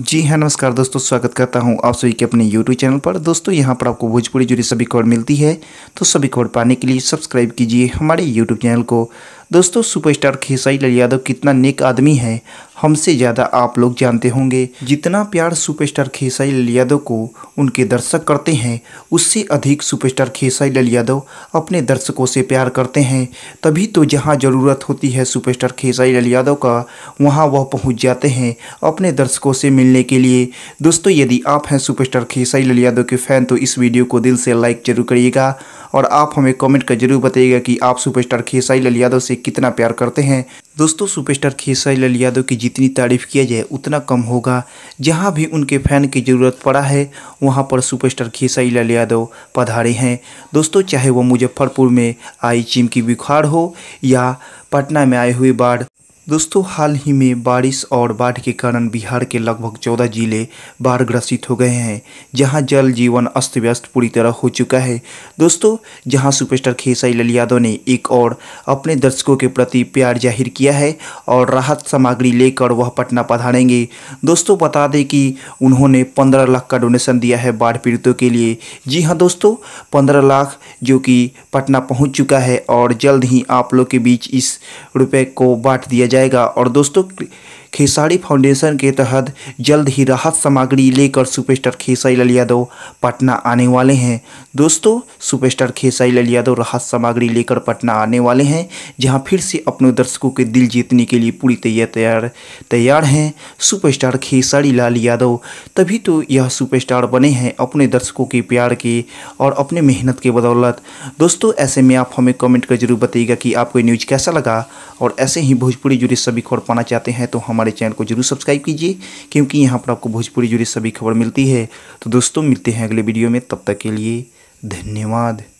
जी हाँ नमस्कार दोस्तों स्वागत करता हूँ आप सभी के अपने यूट्यूब चैनल पर दोस्तों यहाँ पर आपको भोजपुरी जुड़ी सभी खबर मिलती है तो सभी खबर पाने के लिए सब्सक्राइब कीजिए हमारे यूट्यूब चैनल को दोस्तों सुपरस्टार खेसाई लाल यादव कितना नेक आदमी है हमसे ज़्यादा आप लोग जानते होंगे जितना प्यार सुपरस्टार खेसाई लल यादव को उनके दर्शक करते हैं उससे अधिक सुपरस्टार लल यादव अपने दर्शकों से प्यार करते हैं तभी तो जहां ज़रूरत होती है सुपरस्टार लल यादव का वहां वह पहुंच जाते हैं अपने दर्शकों से मिलने के लिए दोस्तों यदि आप हैं सुपरस्टार लल यादव के फ़ैन तो इस वीडियो को दिल से लाइक जरूर करिएगा और आप हमें कमेंट कर जरूर बताइएगा कि आप सुपरस्टार खेसाई लाल यादव से कितना प्यार करते हैं दोस्तों सुपरस्टार खेसाई लल यादव की जितनी तारीफ किया जाए उतना कम होगा जहां भी उनके फैन की ज़रूरत पड़ा है वहां पर सुपरस्टार खेसाई लाल यादव पधारे हैं दोस्तों चाहे वह मुजफ्फरपुर में आई चिमकी बुखार हो या पटना में आए हुए बाढ़ दोस्तों हाल ही में बारिश और बाढ़ के कारण बिहार के लगभग चौदह जिले बाढ़ ग्रसित हो गए हैं जहां जल जीवन अस्त व्यस्त पूरी तरह हो चुका है दोस्तों जहां सुपरस्टार खेसाई लल यादव ने एक और अपने दर्शकों के प्रति प्यार जाहिर किया है और राहत सामग्री लेकर वह पटना पधारेंगे दोस्तों बता दें कि उन्होंने पंद्रह लाख का डोनेशन दिया है बाढ़ पीड़ितों के लिए जी हाँ दोस्तों पंद्रह लाख जो कि पटना पहुँच चुका है और जल्द ही आप लोग के बीच इस रुपये को बांट दिया जाए जाएगा और दोस्तों खेसारी फाउंडेशन के तहत जल्द ही राहत सामग्री लेकर सुपरस्टार खेसारी लाल यादव पटना आने वाले हैं दोस्तों सुपरस्टार खेसारी लाल यादव राहत सामग्री लेकर पटना आने वाले हैं जहां फिर से अपने दर्शकों के दिल जीतने के लिए पूरी तैयार तैयार हैं सुपरस्टार खेसारी लाल यादव तभी तो यह सुपरस्टार बने हैं अपने दर्शकों के प्यार के और अपने मेहनत के बदौलत दोस्तों ऐसे में आप हमें कमेंट कर जरूर बताइएगा कि आपको न्यूज़ कैसा लगा और ऐसे ही भोजपुरी जुड़ी सभी खबर पाना चाहते हैं तो हम हमारे चैनल को जरूर सब्सक्राइब कीजिए क्योंकि यहाँ पर आपको भोजपुरी जुड़ी सभी खबर मिलती है तो दोस्तों मिलते हैं अगले वीडियो में तब तक के लिए धन्यवाद